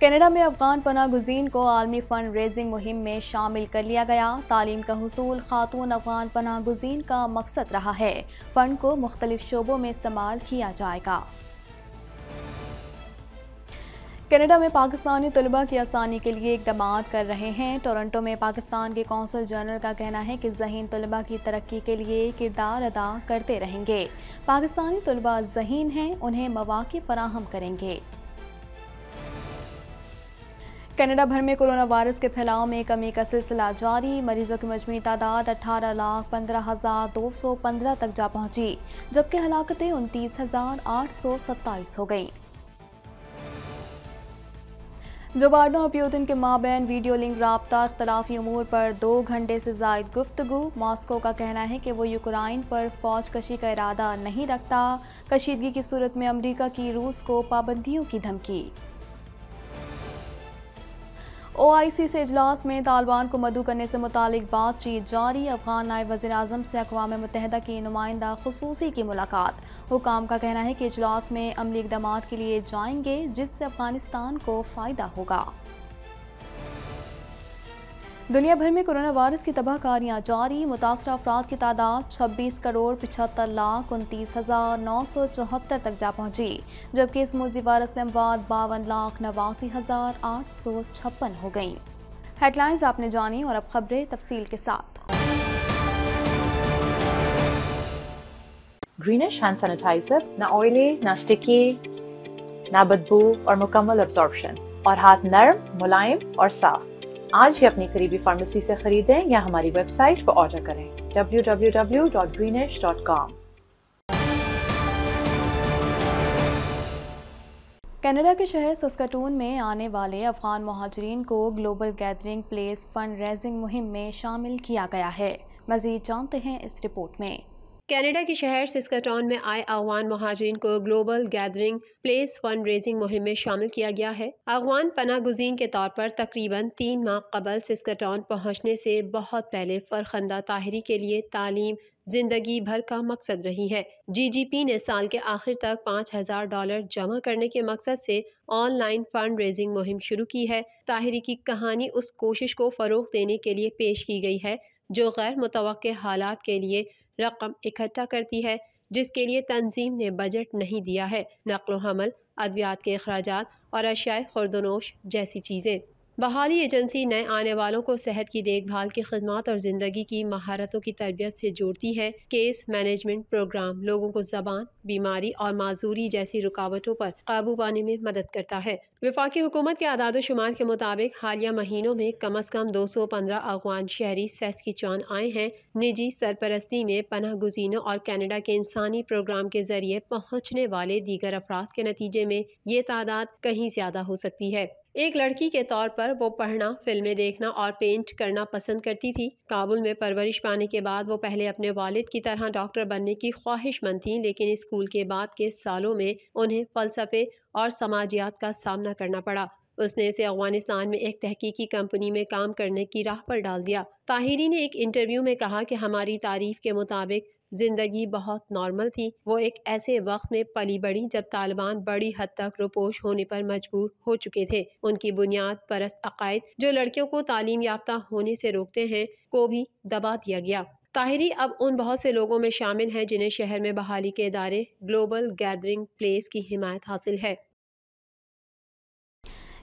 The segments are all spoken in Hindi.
कनाडा में अफगान पना गुजीन को आलमी फ़ंड रेजिंग मुहिम में शामिल कर लिया गया तालीम का हसूल खातून अफगान पना गुजीन का मकसद रहा है फ़ंड को मुख्तलिफ शोबों में इस्तेमाल किया जाएगा कनाडा में पाकिस्तानी तलबा की आसानी के लिए इकदाम कर रहे हैं टोरंटो में पाकिस्तान के कौंसल जनरल का कहना है कि जहीन तलबा की तरक्की के लिए किरदार अदा करते रहेंगे पाकिस्तानी तलबा जहीन हैं उन्हें मौाक़े फराहम करेंगे कनाडा भर में कोरोना वायरस के फैलाव में कमी का सिलसिला जारी मरीजों की मजमू तादाद अठारह लाख पंद्रह हजार दो सौ पंद्रह तक जा पहुंची जबकि हलाकतें उनतीस हजार आठ सौ सत्ताईस हो गई जो बाइडन और प्यूतिन के माबेन वीडियो लिंक रबता अख्तलाफी अमूर पर दो घंटे से जायद गुफ्तगु मॉस्को का कहना है कि वो यूक्राइन पर फौज कशी का इरादा नहीं रखता कशीदगी की सूरत में अमरीका की रूस को पाबंदियों की धमकी ओआईसी से इजलास में तालिबान को मदू करने से मुतालिक बातचीत जारी अफगान नायब वजी अजम से अकवा मुतहदा की नुमाइंदा खसूसी की मुलाकात हुकाम का कहना है कि इजलास में अमली इकदाम के लिए जाएंगे जिससे अफगानिस्तान को फ़ायदा होगा दुनिया भर में कोरोना वायरस की तबाहकारियां जारी मुतासर अफराद की तादाद 26 करोड़ पिछहत्तर लाख उनतीस हज़ार नौ सौ चौहत्तर तक जा पहुंची जबकि इस मोजी वायरस से अमवाद बावन लाख नवासी हज़ार आठ सौ छप्पन हो गई हेडलाइंस आपने जानी और अब खबरें तफसील के साथ ग्रीनिश हैंड सैनिटाइजर ना ऑयली ना स्टिकी ना बदबू और मुकम्मल और हाथ नरम मुलायम और साफ आज ही अपनी करीबी फार्मेसी से खरीदें या हमारी वेबसाइट पर ऑर्डर करें www.greenish.com कनाडा के शहर सस्काटून में आने वाले अफगान महाजरीन को global gathering place fund raising मुहिम में शामिल किया गया है मजीद जानते हैं इस रिपोर्ट में कनाडा के शहर सिस्काटॉन में आए अफगान महाजरीन को global gathering place fund raising मुहिम में शामिल किया गया है अफगान पना गुजीन के तौर पर तकरीबन तीन माह कबल सिस्काटॉन पहुंचने से बहुत पहले फरखंदा ताहरी के लिए तालीम जिंदगी भर का मकसद रही है जीजीपी ने साल के आखिर तक पाँच हजार डॉलर जमा करने के मकसद से ऑनलाइन फंड रेजिंग मुहिम शुरू की है ताहरी की कहानी उस कोशिश को फरोग देने के लिए पेश की गई है जो गैर मुतव हालात के लिए रकम इकट्ठा करती है जिसके लिए तंजीम ने बजट नहीं दिया है नकल हमल अद्वियात के अखराज और अशियाए खुर्दनोश जैसी चीज़ें बहाली एजेंसी नए आने वालों को सेहत की देखभाल की खदमात और ज़िंदगी की महारतों की तरबियत से जोड़ती है केस मैनेजमेंट प्रोग्राम लोगों को जबान बीमारी और माजूरी जैसी रुकावटों पर काबू पाने में मदद करता है वफाकी हुकूमत के आदाद शुमार के मुताबिक हालिया महीनों में कम अज़ कम दो सौ पंद्रह अफगान शहरी सेस की चान आए हैं निजी सरपरस्ती में पनाह गुजीनों और कैनेडा के इंसानी प्रोग्राम के जरिए पहुँचने वाले दीगर अफराद के नतीजे में ये तादाद कहीं ज़्यादा हो सकती है एक लड़की के तौर पर वो पढ़ना फिल्में देखना और पेंट करना पसंद करती थी काबुल में परवरिश पाने के बाद वो पहले अपने वालिद की तरह डॉक्टर बनने की ख्वाहिशमंद थी लेकिन स्कूल के बाद के सालों में उन्हें फ़लसफ़े और समाजियात का सामना करना पड़ा उसने इसे अफगानिस्तान में एक तहकीकी कंपनी में काम करने की राह पर डाल दिया ताहिरी ने एक इंटरव्यू में कहा कि हमारी तारीफ के मुताबिक ज़िंदगी बहुत नॉर्मल थी वो एक ऐसे वक्त में पली बढ़ी जब तालिबान बड़ी हद तक रुपोश होने पर मजबूर हो चुके थे उनकी बुनियाद परस्त अकायद जो लड़कियों को तालीम याफ्ता होने से रोकते हैं को भी दबा दिया गया ताहिरी अब उन बहुत से लोगों में शामिल हैं जिन्हें शहर में बहाली के इदारे ग्लोबल गैदरिंग प्लेस की हिमायत हासिल है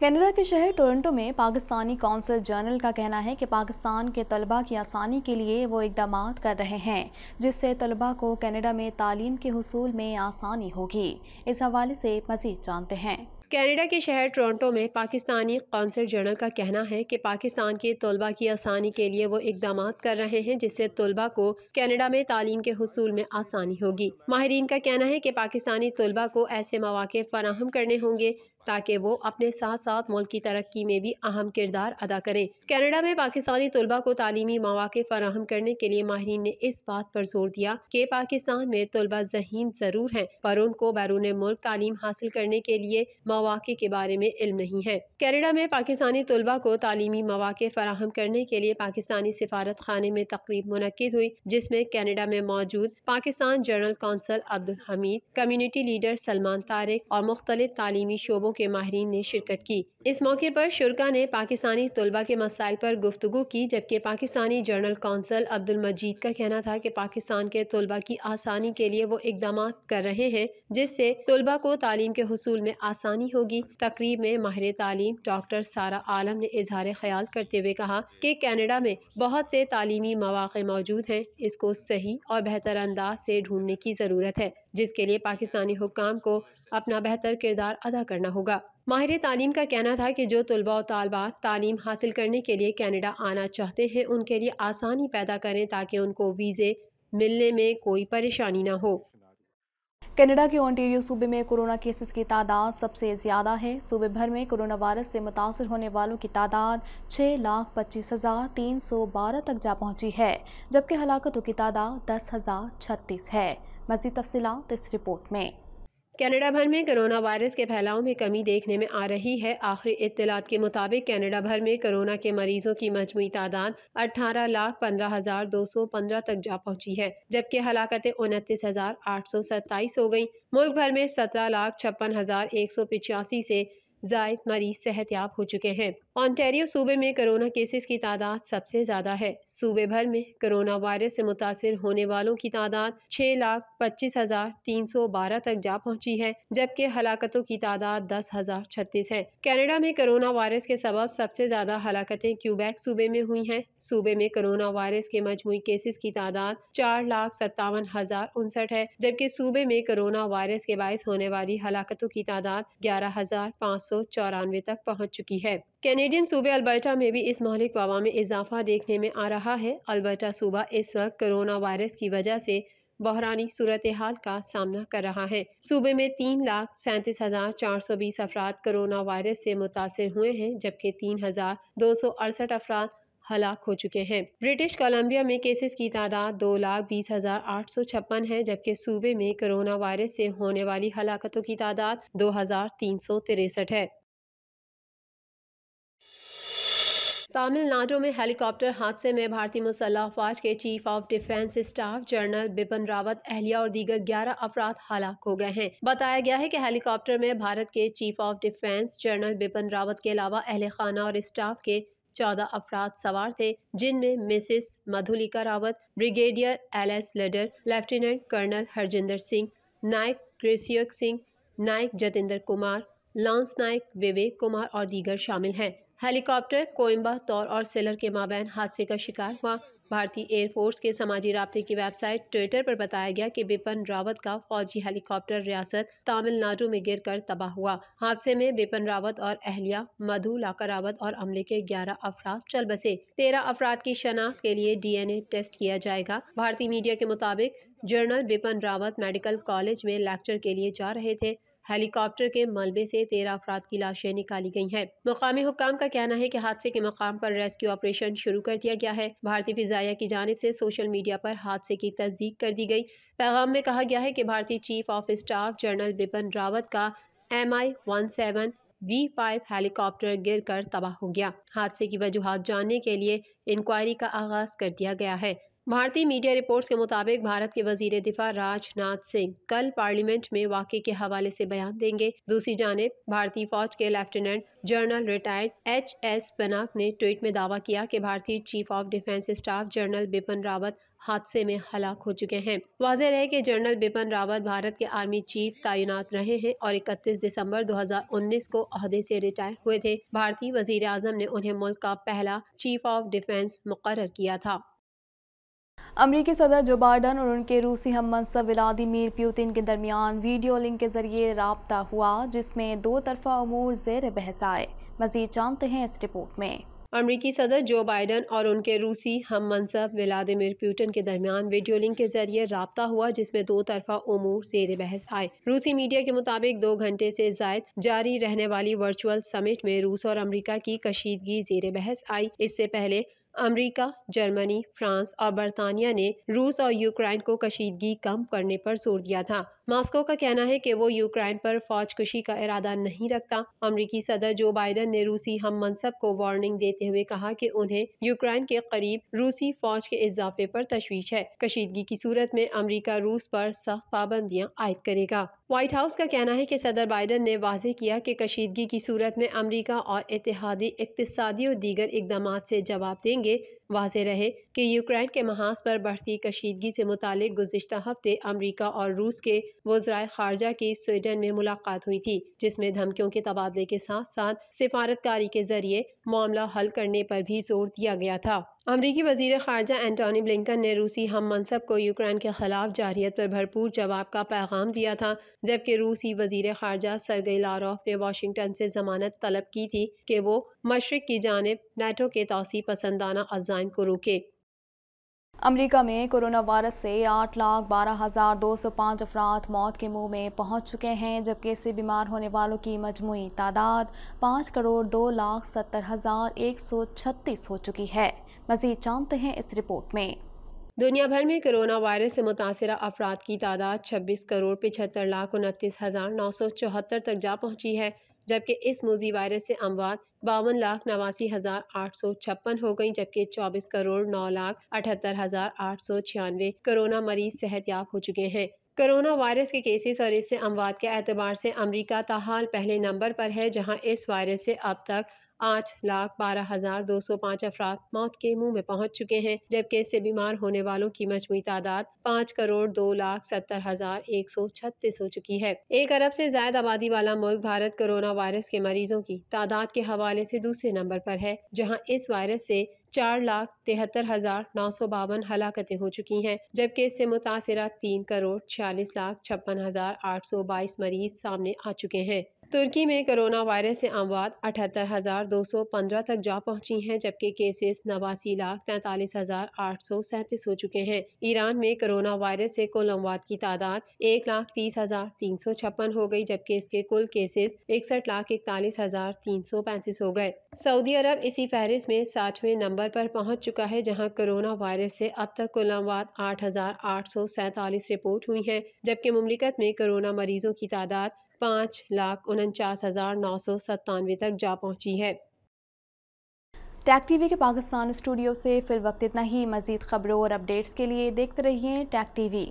कनाडा के शहर टोरंटो में पाकिस्तानी कौंसल जनरल का कहना है कि पाकिस्तान के तलबा की आसानी के लिए वो इकदाम कर रहे हैं जिससे तलबा को कनाडा में तालीम के हसूल में आसानी होगी इस हवाले से मज़ीद जानते हैं कनाडा के शहर टोरंटो में पाकिस्तानी कौंसल जनरल का कहना है कि पाकिस्तान के तलबा की आसानी के लिए वो इकदाम कर रहे हैं जिससे तलबा को कनाडा में तालीम के हसूल में आसानी होगी माहरीन का कहना है कि पाकिस्तानी तलबा को ऐसे मौाक़ फराहम करने होंगे ताकि वो अपने साथ साथ मुल्क की तरक्की में भी अहम किरदार अदा करें कैनेडा में पाकिस्तानी तलबा को तालीमी मौाक़ फराहम करने के लिए माहरीन ने इस बात पर जोर दिया कि पाकिस्तान में तलबा जहीन ज़रूर हैं पर उनको बैरून मुल्क तालीम हासिल करने के लिए मौाक़े के बारे में इल्म नहीं है कैनेडा में पाकिस्तानी तलबा को तालीमी मौाक़े फराहम करने के लिए पाकिस्तानी सिफारत खाने में तकरीब मनद हुई जिसमें कैनेडा में मौजूद Pakistan general consul Abdul Hamid community leader Salman Tariq और मुख्तलि तालीमी शोबों के माहरीन ने शिरकत की इस मौके पर शुरका ने पाकिस्तानी तलबा के मसाइल पर गुफ्तु की जबकि पाकिस्तानी जनरल कौंसल अब्दुल मजीद का कहना था कि पाकिस्तान के तलबा की आसानी के लिए वो इकदाम कर रहे हैं जिससे तलबा को तालीम के हसूल में आसानी होगी तकरीब में माहिर तालीम डॉक्टर सारा आलम ने इजहार ख्याल करते हुए कहा कि कैनेडा में बहुत से तालीमी मौाक़े मौजूद हैं इसको सही और बेहतर अंदाज से ढूंढने की ज़रूरत है जिसके लिए पाकिस्तानी हुकाम को अपना बेहतर किरदार अदा करना होगा माहिर तालीम का कहना था कि जो तलबा और तलबा तालीम हासिल करने के लिए कैनेडा आना चाहते हैं उनके लिए आसानी पैदा करें ताकि उनको वीज़े मिलने में कोई परेशानी ना हो कनाडा के ओंटेरियो सूबे में कोरोना केसेस की तादाद सबसे ज़्यादा है सूबे भर में कोरोना वायरस से मुतासर होने वालों की तादाद छः लाख पच्चीस हज़ार तीन सौ बारह तक जा पहुंची है जबकि हलाकतों की तादाद दस हज़ार छत्तीस है मजीद तफसलत इस रिपोर्ट में कनाडा भर में कोरोना वायरस के फैलाव में कमी देखने में आ रही है आखिरी इतलात के मुताबिक कनाडा भर में कोरोना के मरीजों की मजमू तादाद अठारह लाख पंद्रह हजार दो सौ पंद्रह तक जा पहुंची है जबकि हलाकतें उनतीस हजार आठ सौ सत्ताईस हो गयी मुल्क भर में सत्रह लाख छप्पन हजार एक सौ पिचासी से जायद मरीज सेहतियाब हो चुके हैं ऑन्टेरियो सूबे में कोरोना केसेस की तादाद सबसे ज़्यादा है सूबे भर में कोरोना वायरस से मुतासर होने वालों की तादाद छः लाख पच्चीस हज़ार तीन सौ बारह तक जा पहुंची है जबकि हलाकतों की तादाद दस हज़ार छत्तीस है कनाडा में कोरोना वायरस के सबब सबसे ज़्यादा हलाकतें क्यूबैक सूबे में हुई हैं सूबे में कोरोना वायरस के मजमू केसेस की तादाद चार लाख सत्तावन हज़ार उनसठ है जबकि सूबे में कोरोना वायरस के बायस होने वाली हलाकतों की तादाद ग्यारह हज़ार पाँच सौ चौरानवे तक पहुँच चुकी है कैनेडियन सूबे अल्बर्टा में भी इस मौलिक वबा में इजाफा देखने में आ रहा है अल्बर्टा सूबा इस वक्त कोरोना वायरस की वजह से बहरानी सूरत हाल का सामना कर रहा है सूबे में तीन लाख सैंतीस हज़ार चार सौ बीस अफराद कोरोना वायरस से मुतासर हुए हैं जबकि तीन हज़ार दो सौ अड़सठ अफराद हलाक हो चुके हैं ब्रिटिश कोलम्बिया में केसेस की तादाद दो लाख बीस हजार आठ सौ छप्पन है जबकि सूबे में कोरोना वायरस से होने वाली हलाकतों की तादाद दो हजार तीन सौ तिरसठ है तमिलनाडु में हेलीकॉप्टर हादसे में भारतीय मुसल्ह अफवाज के chief of defence staff general Bipin Rawat अहलिया और दीगर ग्यारह अफराद हलाक हो गए हैं बताया गया है कि हेलीकॉप्टर में भारत के chief of defence general Bipin Rawat के अलावा अहल खाना और स्टाफ के चौदह अफराद सवार थे जिनमें Mrs Madhulika Rawat brigadier L S Lidder lieutenant colonel Harjinder Singh Naik कृष्यक सिंह नायक जतेंद्र कुमार लांस नायक विवेक कुमार और दीगर शामिल हैं हेलीकॉप्टर कोयम्बातौर और सेलर के माबैन हादसे का शिकार हुआ भारतीय एयरफोर्स के समाजी रबते की वेबसाइट ट्विटर पर बताया गया कि बिपिन रावत का फौजी हेलीकॉप्टर रियासत तमिलनाडु में गिर कर तबाह हुआ हादसे में बिपिन रावत और अहलिया मधु लाकर रावत और अमले के ग्यारह अफराद चल बसे तेरह अफराद की शनाख्त के लिए डीएनए टेस्ट किया जाएगा भारतीय मीडिया के मुताबिक general Bipin Rawat medical college में लेक्चर के लिए जा रहे थे हेलीकॉप्टर के मलबे से तेरह अफराद की लाशें निकाली गई हैं मुकामी हुकाम का कहना है कि हादसे के मकाम पर रेस्क्यू ऑपरेशन शुरू कर दिया गया है भारतीय फिजाया की जानब से सोशल मीडिया पर हादसे की तस्दीक कर दी गई पैगाम में कहा गया है कि भारतीय chief of staff general Bipin Rawat का M I one seven V five helicopter गिर कर तबाह हो गया हादसे की वजूहत जानने के लिए इंक्वायरी का आगाज कर दिया गया है भारतीय मीडिया रिपोर्ट्स के मुताबिक भारत के वजीर दिफा राजनाथ सिंह कल पार्लियामेंट में वाक़े के हवाले से बयान देंगे दूसरी जानब भारतीय फौज के lieutenant general retired H S Panag ने ट्वीट में दावा किया कि भारतीय chief of defence staff general Bipin Rawat हादसे में हलाक हो चुके हैं वाजह है कि जनरल बिपिन रावत भारत के आर्मी चीफ तैनात रहे हैं और 31 दिसंबर 2019 को अहदे से रिटायर हुए थे भारतीय वजीर आजम ने उन्हें मुल्क का पहला चीफ ऑफ डिफेंस मुकर किया था अमरीकी सदर जो बाइडन और उनके रूसी हम मनसब व्लादिमिर प्यूतिन के दरमियान वीडियो लिंक के जरिए रबता हुआ जिसमें दो तरफा अमूर जेर बहस आए मजीद जानते हैं इस रिपोर्ट में अमरीकी सदर जो बाइडन और उनके रूसी हम मनसब व्लादिमिर प्यूटन के दरमियान वीडियो लिंक के जरिए रबता हुआ जिसमें दो तरफा उमूर जेर बहस आए रूसी मीडिया के मुताबिक दो घंटे से जायद जारी रहने वाली वर्चुअल समिट में रूस और अमरीका की कशीदगी जेर बहस आई इससे पहले अमरीका जर्मनी फ्रांस और बरतानिया ने रूस और यूक्रेन को कशीदगी कम करने पर जोर दिया था मॉस्को का कहना है कि वो यूक्रेन पर फौज कुशी का इरादा नहीं रखता अमरीकी सदर जो बाइडन ने रूसी हम मनसब को वार्निंग देते हुए कहा कि उन्हें यूक्रेन के करीब रूसी फौज के इजाफे पर तशवीश है कशीदगी की सूरत में अमरीका रूस पर सख्त पाबंदियाँ आयद करेगा व्हाइट हाउस का कहना है कि सदर बाइडन ने वाजे किया कि कशीदगी की सूरत में अमरीका और इतिहादी इकतदी और दीगर इकदाम से जवाब देंगे वाज रहे कि यूक्रेन के महाज पर बढ़ती कशीदगी से मुतल गुजशत हफ्ते अमरीका और रूस के वज्राय खारजा की स्वीडन में मुलाकात हुई थी जिसमें धमकियों के तबादले के साथ साथ सिफारतकारी के जरिए मामला हल करने पर भी जोर दिया गया था अमरीकी वजीर खारजा एंटोनी ब्लिंकन ने रूसी हम मनसब को यूक्रेन के खिलाफ जारियत पर भरपूर जवाब का पैगाम दिया था जबकि रूसी वजीर खारजा सरगई लारोफ ने वाशिंगटन से जमानत तलब की थी कि वो मशरक की जानब नेटो के तोसी पसंदाना अजायम को रोके अमरीका में कोरोना वायरस से आठ लाख बारह हज़ार दो सौ पाँच अफराद मौत के मुंह में पहुंच चुके हैं जबकि इससे बीमार होने वालों की मजमू तादाद पाँच करोड़ दो लाख सत्तर हज़ार एक सौ छत्तीस हो चुकी है मज़ीद जानते हैं इस रिपोर्ट में दुनिया भर में कोरोना वायरस से मुतासर अफराद की तादाद छब्बीस करोड़ पिछहत्तर लाख उनतीस हज़ार नौ सौ चौहत्तर तक जा पहुँची है जबकि इस मोजी वायरस से अमवात बावन लाख नवासी हज़ार आठ सौ छप्पन हो गई जबकि चौबीस करोड़ नौ लाख अठहत्तर हज़ार आठ सौ छियानवे कोरोना मरीज सेहतियाब हो चुके हैं कोरोना वायरस के केसेस और इससे अमवात के एतबार से अमरीका ताहाल पहले नंबर पर है जहां इस वायरस से अब तक आठ लाख बारह हजार दो सौ पाँच अफराद मौत के मुंह में पहुंच चुके हैं जबकि इससे बीमार होने वालों की मजमू तादाद पाँच करोड़ दो लाख सत्तर हजार एक सौ छत्तीस हो चुकी है एक अरब से जायद आबादी वाला मुल्क भारत कोरोना वायरस के मरीजों की तादाद के हवाले से दूसरे नंबर पर है जहां इस वायरस से चार लाख तिहत्तर हजार नौ सौ बावन हलाकतें हो चुकी हैं जबकि इससे मुतासरा तीन करोड़ छियालीस लाख छप्पन हजार आठ सौ बाईस मरीज सामने आ चुके हैं तुर्की में कोरोना वायरस से अमवात अठहत्तर हज़ार दो सौ पंद्रह तक जा पहुंची हैं जबकि केसेस नवासी लाख तैंतालीस हज़ार आठ सौ सैंतीस हो चुके हैं ईरान में कोरोना वायरस से कुल अमवात की तादाद एक लाख तीस हज़ार तीन सौ छप्पन हो गई जबकि इसके कुल केसेस इकसठ लाख इकतालीस हज़ार तीन सौ पैंतीस हो गए सऊदी अरब इसी फहरिस्त में साठवें नंबर पर पहुंच चुका है जहां कोरोना वायरस से अब तक कुल अमवात आठ हज़ार आठ सौ सैंतालीस रिपोर्ट हुई हैं जबकि ममलिकत में कोरोना मरीजों की तादाद पाँच लाख उनचास हज़ार नौ सौ सत्तानवे तक जा पहुँची है टैग टीवी के पाकिस्तान स्टूडियो से फिल वक्त इतना ही मजीद खबरों और अपडेट्स के लिए देखते रहिए tag TV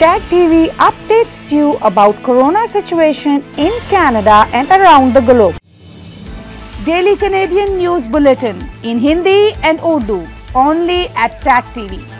Tag TV updates you about corona situation in Canada and around the globe. Daily Canadian news bulletin in Hindi and Urdu only at Tag TV.